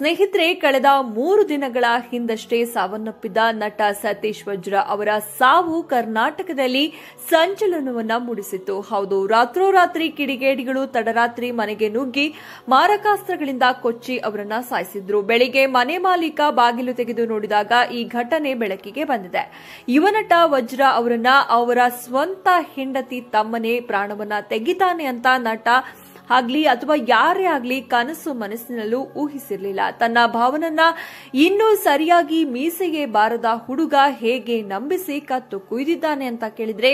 ಸ್ನೇಹಿತರೆ ಕಳೆದ ಮೂರು ದಿನಗಳ ಹಿಂದಷ್ಟೇ ಸಾವನ್ನಪ್ಪಿದ್ದ ನಟ ಸತೀಶ್ ವಜ್ರ ಅವರ ಸಾವು ಕರ್ನಾಟಕದಲ್ಲಿ ಸಂಚಲನವನ್ನ ಮೂಡಿಸಿತ್ತು ಹೌದು ರಾತ್ರೋರಾತ್ರಿ ಕಿಡಿಗೇಡಿಗಳು ತಡರಾತ್ರಿ ಮನೆಗೆ ನುಗ್ಗಿ ಮಾರಕಾಸ್ತ್ರಗಳಿಂದ ಕೊಚ್ಚಿ ಅವರನ್ನ ಸಾಯಿಸಿದ್ರು ಬೆಳಿಗ್ಗೆ ಮನೆ ಮಾಲೀಕ ಬಾಗಿಲು ತೆಗೆದು ನೋಡಿದಾಗ ಈ ಘಟನೆ ಬೆಳಕಿಗೆ ಬಂದಿದೆ ಯುವ ನಟ ವಜ್ರ ಅವರನ್ನ ಅವರ ಸ್ವಂತ ಹೆಂಡತಿ ತಮ್ಮನೇ ಪ್ರಾಣವನ್ನ ತೆಗಿತಾನೆ ಅಂತ ನಟ ಆಗ್ಲಿ ಅಥವಾ ಯಾರೇ ಆಗ್ಲಿ ಕನಸು ಮನಸ್ಸಿನಲ್ಲೂ ಊಹಿಸಿರಲಿಲ್ಲ ತನ್ನ ಭಾವನನ್ನ ಇನ್ನೂ ಸರಿಯಾಗಿ ಮೀಸೆಗೆ ಬಾರದ ಹುಡುಗ ಹೇಗೆ ನಂಬಿಸಿ ಕತ್ತು ಕುಯ್ದಿದ್ದಾನೆ ಅಂತ ಕೇಳಿದ್ರೆ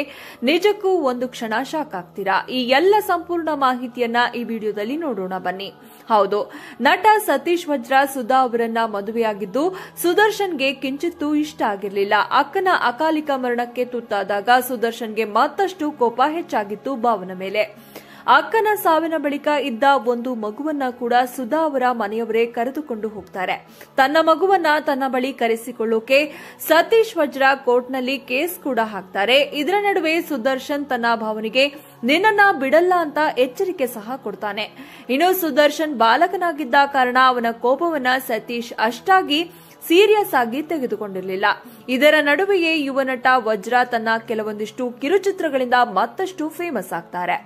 ನಿಜಕ್ಕೂ ಒಂದು ಕ್ಷಣ ಶಾಕ್ ಆಗ್ತೀರಾ ಈ ಎಲ್ಲ ಸಂಪೂರ್ಣ ಮಾಹಿತಿಯನ್ನ ಈ ವಿಡಿಯೋದಲ್ಲಿ ನೋಡೋಣ ಬನ್ನಿ ಹೌದು ನಟ ಸತೀಶ್ ವಜ್ರ ಸುಧಾ ಅವರನ್ನ ಮದುವೆಯಾಗಿದ್ದು ಸುದರ್ಶನ್ಗೆ ಕಿಂಚಿತ್ತೂ ಇಷ್ಟ ಆಗಿರಲಿಲ್ಲ ಅಕ್ಕನ ಅಕಾಲಿಕ ಮರಣಕ್ಕೆ ತುತ್ತಾದಾಗ ಸುದರ್ಶನ್ಗೆ ಮತ್ತಷ್ಟು ಕೋಪ ಹೆಚ್ಚಾಗಿತ್ತು ಭಾವನ ಮೇಲೆ ಅಕ್ಕನ ಸಾವಿನ ಬಳಿಕ ಇದ್ದ ಒಂದು ಮಗುವನ್ನ ಕೂಡ ಸುಧಾ ಅವರ ಮನೆಯವರೇ ಕರೆದುಕೊಂಡು ಹೋಗ್ತಾರೆ ತನ್ನ ಮಗುವನ್ನ ತನ್ನ ಬಳಿ ಕರೆಸಿಕೊಳ್ಳೋಕೆ ಸತೀಶ್ ವಜ್ರ ಕೋರ್ಟ್ನಲ್ಲಿ ಕೇಸ್ ಕೂಡ ಹಾಕ್ತಾರೆ ಇದರ ನಡುವೆ ಸುದರ್ಶನ್ ತನ್ನ ಭಾವನಿಗೆ ನಿನ್ನ ಬಿಡಲ್ಲ ಅಂತ ಎಚ್ಚರಿಕೆ ಸಹ ಕೊಡ್ತಾನೆ ಇನ್ನು ಸುದರ್ಶನ್ ಬಾಲಕನಾಗಿದ್ದ ಕಾರಣ ಅವನ ಕೋಪವನ್ನ ಸತೀಶ್ ಅಷ್ಟಾಗಿ ಸೀರಿಯಸ್ ಆಗಿ ತೆಗೆದುಕೊಂಡಿರಲಿಲ್ಲ ಇದರ ನಡುವೆಯೇ ಯುವ ನಟ ವಜ್ರ ತನ್ನ ಕೆಲವೊಂದಿಷ್ಟು ಕಿರುಚಿತ್ರಗಳಿಂದ ಮತ್ತಷ್ಟು ಫೇಮಸ್ ಆಗ್ತಾರೆ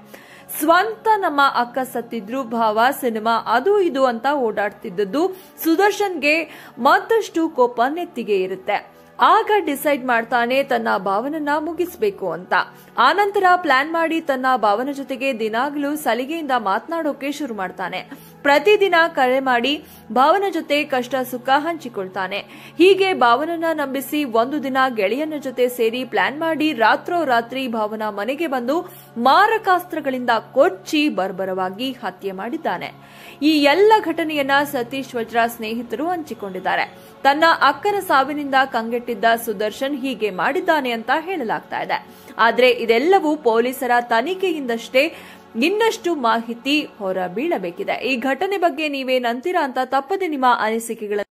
ಸ್ವಂತ ನಮ್ಮ ಅಕ್ಕ ಸತ್ತಿದ್ರು ಭಾವ ಸಿನಿಮಾ ಅದು ಇದು ಅಂತ ಓಡಾಡ್ತಿದ್ದದ್ದು ಸುದರ್ಶನ್ಗೆ ಮತ್ತಷ್ಟು ಕೋಪ ನೆತ್ತಿಗೆ ಇರುತ್ತೆ ಆಗ ಡಿಸೈಡ್ ಮಾಡ್ತಾನೆ ತನ್ನ ಭಾವನನ್ನ ಮುಗಿಸಬೇಕು ಅಂತ ಆನಂತರ ಪ್ಲಾನ್ ಮಾಡಿ ತನ್ನ ಭಾವನ ಜೊತೆಗೆ ದಿನಾಗ್ಲೂ ಸಲಿಗೆಯಿಂದ ಮಾತನಾಡೋಕೆ ಶುರು ಮಾಡ್ತಾನೆ ಪ್ರತಿದಿನ ಕರೆ ಮಾಡಿ ಭಾವನ ಜೊತೆ ಕಷ್ಟ ಸುಖ ಹಂಚಿಕೊಳ್ತಾನೆ ಹೀಗೆ ಭಾವನನ್ನ ನಂಬಿಸಿ ಒಂದು ದಿನ ಗೆಳೆಯನ ಜೊತೆ ಸೇರಿ ಪ್ಲಾನ್ ಮಾಡಿ ರಾತ್ರೋರಾತ್ರಿ ಭಾವನ ಮನೆಗೆ ಬಂದು ಮಾರಕಾಸ್ತ್ರಗಳಿಂದ ಕೊಚ್ಚಿ ಬರ್ಬರವಾಗಿ ಹತ್ಯೆ ಮಾಡಿದ್ದಾನೆ ಈ ಎಲ್ಲ ಘಟನೆಯನ್ನ ಸತೀಶ್ ವಜ್ರ ಸ್ನೇಹಿತರು ಹಂಚಿಕೊಂಡಿದ್ದಾರೆ ತನ್ನ ಅಕ್ಕನ ಸಾವಿನಿಂದ ಕಂಗೆಟ್ಟಿದ್ದ ಸುದರ್ಶನ್ ಹೀಗೆ ಮಾಡಿದ್ದಾನೆ ಅಂತ ಹೇಳಲಾಗ್ತಾ ಇದೆ ಆದರೆ ಇದೆಲ್ಲವೂ ಪೊಲೀಸರ ತನಿಖೆಯಿಂದಷ್ಟೇ ಇನ್ನಷ್ಟು ಮಾಹಿತಿ ಹೊರಬೀಳಬೇಕಿದೆ ಈ ಘಟನೆ ಬಗ್ಗೆ ನೀವೇನಂತೀರಾ ಅಂತ ತಪ್ಪದೆ ನಿಮ್ಮ ಅನಿಸಿಕೆಗಳನ್ನು